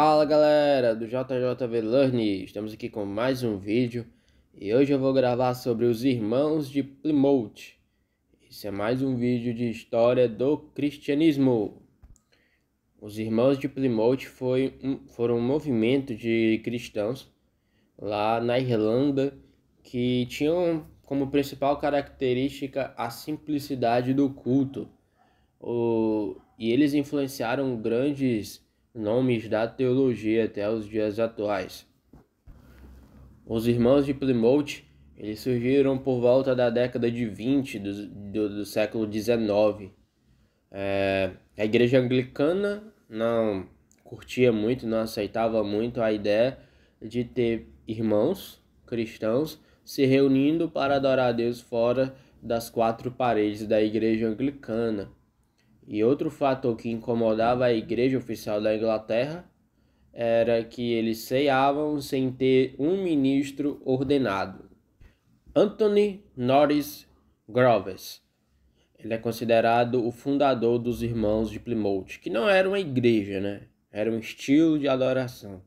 Fala galera do JJV Learning, estamos aqui com mais um vídeo e hoje eu vou gravar sobre os irmãos de Plymouth. Isso é mais um vídeo de história do cristianismo. Os irmãos de Plymouth foi um, foram um movimento de cristãos lá na Irlanda que tinham como principal característica a simplicidade do culto. O, e eles influenciaram grandes nomes da teologia até os dias atuais. Os irmãos de Plymouth eles surgiram por volta da década de 20 do, do, do século 19. É, a igreja anglicana não curtia muito, não aceitava muito a ideia de ter irmãos cristãos se reunindo para adorar a Deus fora das quatro paredes da igreja anglicana. E outro fator que incomodava a Igreja Oficial da Inglaterra era que eles ceiavam sem ter um ministro ordenado. Anthony Norris Groves. Ele é considerado o fundador dos Irmãos de Plymouth, que não era uma igreja, né? Era um estilo de adoração.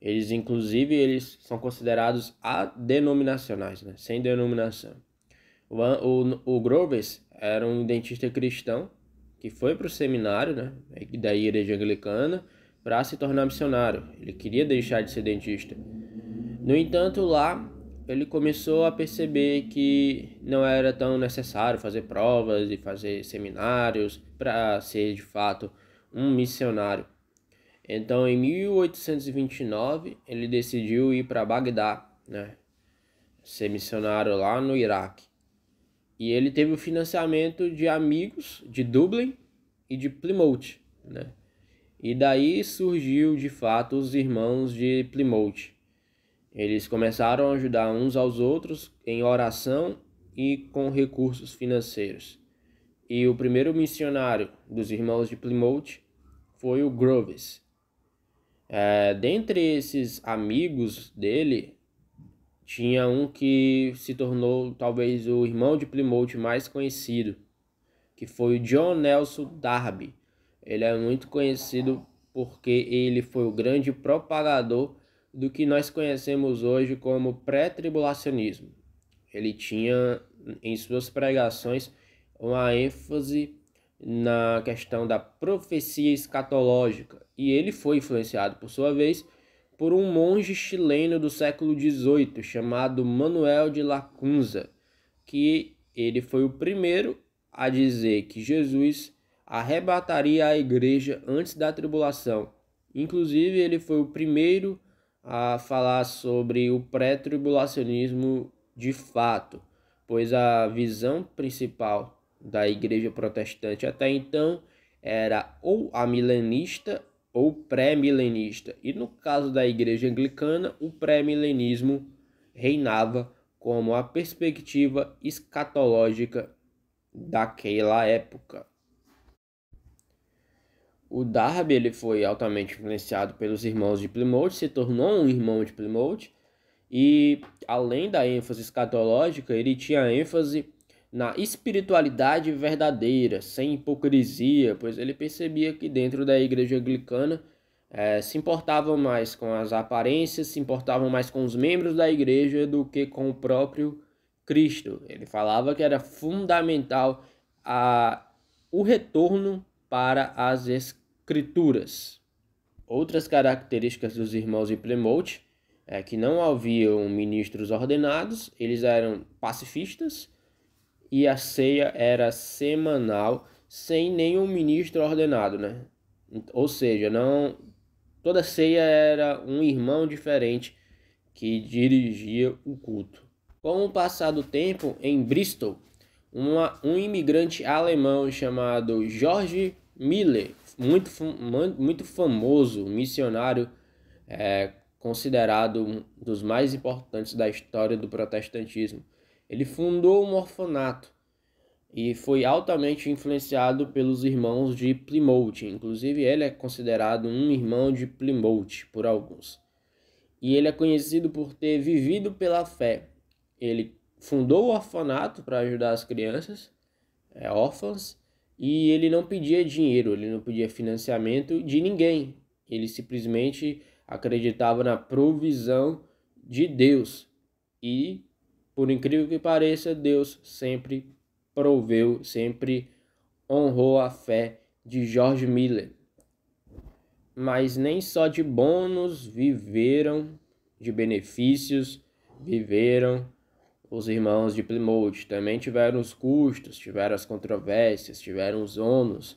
Eles, inclusive, eles são considerados adenominacionais, né? sem denominação. O, o, o Groves era um dentista cristão que foi para o seminário, né, da igreja anglicana, para se tornar missionário. Ele queria deixar de ser dentista. No entanto, lá ele começou a perceber que não era tão necessário fazer provas e fazer seminários para ser de fato um missionário. Então, em 1829, ele decidiu ir para Bagdá, né? Ser missionário lá no Iraque. E ele teve o financiamento de amigos de Dublin e de Plymouth, né? E daí surgiu de fato os irmãos de Plymouth. Eles começaram a ajudar uns aos outros em oração e com recursos financeiros. E o primeiro missionário dos irmãos de Plymouth foi o Groves. É, dentre esses amigos dele, tinha um que se tornou talvez o irmão de Plymouth mais conhecido, que foi o John Nelson Darby. Ele é muito conhecido porque ele foi o grande propagador do que nós conhecemos hoje como pré-tribulacionismo. Ele tinha em suas pregações uma ênfase na questão da profecia escatológica e ele foi influenciado por sua vez por um monge chileno do século XVIII chamado Manuel de Lacunza, que ele foi o primeiro a dizer que Jesus arrebataria a igreja antes da tribulação. Inclusive, ele foi o primeiro a falar sobre o pré-tribulacionismo de fato, pois a visão principal da igreja protestante até então era ou a milenista ou pré-milenista. E no caso da Igreja Anglicana, o pré-milenismo reinava como a perspectiva escatológica daquela época. O Darby ele foi altamente influenciado pelos irmãos de Plymouth, se tornou um irmão de Plymouth e além da ênfase escatológica, ele tinha ênfase na espiritualidade verdadeira, sem hipocrisia, pois ele percebia que dentro da igreja anglicana é, se importavam mais com as aparências, se importavam mais com os membros da igreja do que com o próprio Cristo. Ele falava que era fundamental a, o retorno para as Escrituras. Outras características dos irmãos de Plymouth é que não haviam ministros ordenados, eles eram pacifistas e a ceia era semanal, sem nenhum ministro ordenado, né? Ou seja, não toda ceia era um irmão diferente que dirigia o culto. Com o passar do tempo, em Bristol, uma, um imigrante alemão chamado George Miller, muito, muito famoso missionário, é, considerado um dos mais importantes da história do protestantismo, ele fundou um orfanato e foi altamente influenciado pelos irmãos de Plymouth. Inclusive, ele é considerado um irmão de Plymouth por alguns. E ele é conhecido por ter vivido pela fé. Ele fundou o orfanato para ajudar as crianças é, órfãs e ele não pedia dinheiro, ele não pedia financiamento de ninguém. Ele simplesmente acreditava na provisão de Deus e por incrível que pareça, Deus sempre proveu, sempre honrou a fé de George Miller. Mas nem só de bônus viveram, de benefícios viveram os irmãos de Plymouth. Também tiveram os custos, tiveram as controvérsias, tiveram os ônus,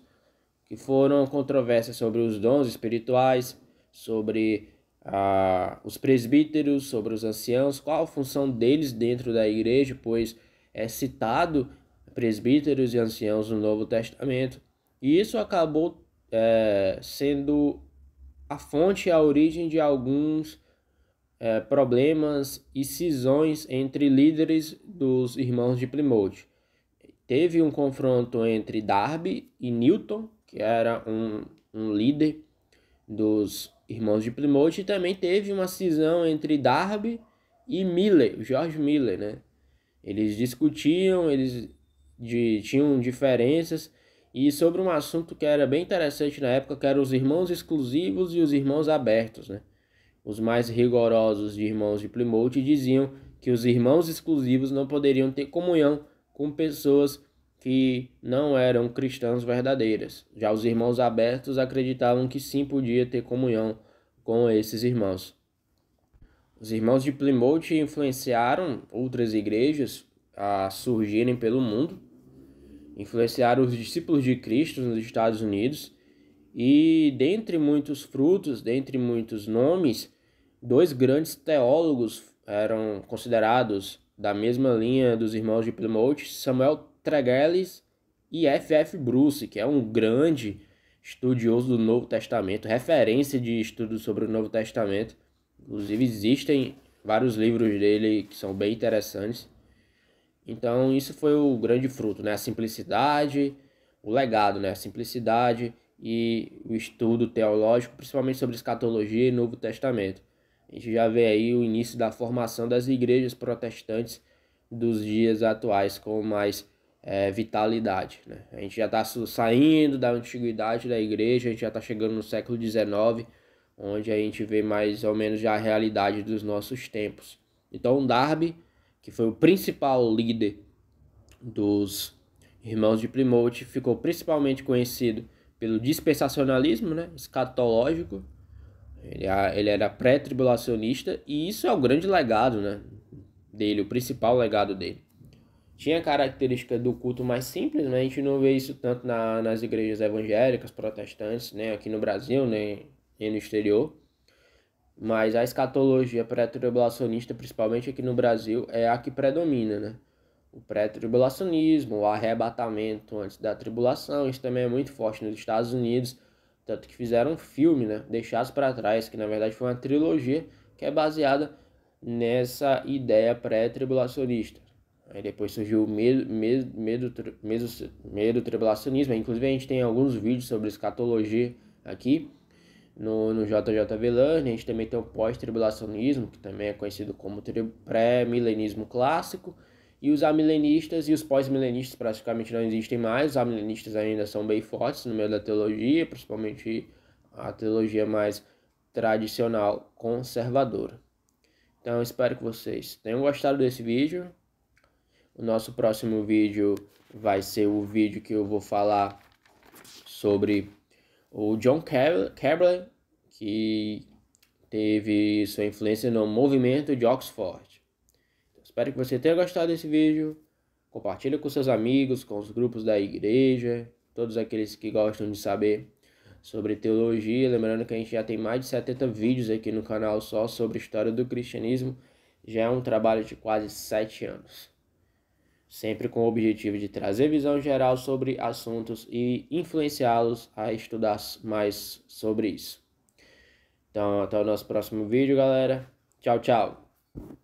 que foram controvérsias sobre os dons espirituais, sobre ah, os presbíteros, sobre os anciãos, qual a função deles dentro da igreja, pois é citado presbíteros e anciãos no Novo Testamento. E isso acabou é, sendo a fonte a origem de alguns é, problemas e cisões entre líderes dos irmãos de Plymouth. Teve um confronto entre Darby e Newton, que era um, um líder dos irmãos de Plymouth e também teve uma cisão entre Darby e Miller, o George Miller, né? Eles discutiam, eles de, tinham diferenças e sobre um assunto que era bem interessante na época, que eram os irmãos exclusivos e os irmãos abertos, né? Os mais rigorosos de irmãos de Plymouth diziam que os irmãos exclusivos não poderiam ter comunhão com pessoas que não eram cristãos verdadeiras. Já os irmãos abertos acreditavam que sim podia ter comunhão com esses irmãos. Os irmãos de Plymouth influenciaram outras igrejas a surgirem pelo mundo, influenciaram os discípulos de Cristo nos Estados Unidos e, dentre muitos frutos, dentre muitos nomes, dois grandes teólogos eram considerados da mesma linha dos irmãos de Plymouth, Samuel Tregellis e F.F. Bruce, que é um grande estudioso do Novo Testamento, referência de estudos sobre o Novo Testamento. Inclusive, existem vários livros dele que são bem interessantes. Então, isso foi o grande fruto, né? A simplicidade, o legado, né? A simplicidade e o estudo teológico, principalmente sobre escatologia e Novo Testamento. A gente já vê aí o início da formação das igrejas protestantes dos dias atuais com mais é, vitalidade. Né? A gente já está saindo da antiguidade da igreja, a gente já está chegando no século XIX, onde a gente vê mais ou menos já a realidade dos nossos tempos. Então, Darby, que foi o principal líder dos irmãos de Plymouth, ficou principalmente conhecido pelo dispensacionalismo né, escatológico. Ele, ele era pré-tribulacionista e isso é o grande legado né, dele, o principal legado dele tinha a característica do culto mais simples, né? A gente não vê isso tanto na, nas igrejas evangélicas, protestantes, né? aqui no Brasil, nem, no exterior. Mas a escatologia pré-tribulacionista, principalmente aqui no Brasil, é a que predomina, né? O pré-tribulacionismo, o arrebatamento antes da tribulação, isso também é muito forte nos Estados Unidos, tanto que fizeram um filme, né? Deixados para trás, que na verdade foi uma trilogia que é baseada nessa ideia pré-tribulacionista. Aí depois surgiu o medo, medo, medo, medo, medo tribulacionismo. Inclusive a gente tem alguns vídeos sobre escatologia aqui no, no JJV A gente também tem o pós-tribulacionismo, que também é conhecido como pré-milenismo clássico. E os amilenistas e os pós-milenistas praticamente não existem mais. Os amilenistas ainda são bem fortes no meio da teologia, principalmente a teologia mais tradicional conservadora. Então espero que vocês tenham gostado desse vídeo. O nosso próximo vídeo vai ser o vídeo que eu vou falar sobre o John Kebler, que teve sua influência no movimento de Oxford. Então, espero que você tenha gostado desse vídeo. Compartilhe com seus amigos, com os grupos da igreja, todos aqueles que gostam de saber sobre teologia. Lembrando que a gente já tem mais de 70 vídeos aqui no canal só sobre história do cristianismo. Já é um trabalho de quase 7 anos sempre com o objetivo de trazer visão geral sobre assuntos e influenciá-los a estudar mais sobre isso. Então, até o nosso próximo vídeo, galera. Tchau, tchau.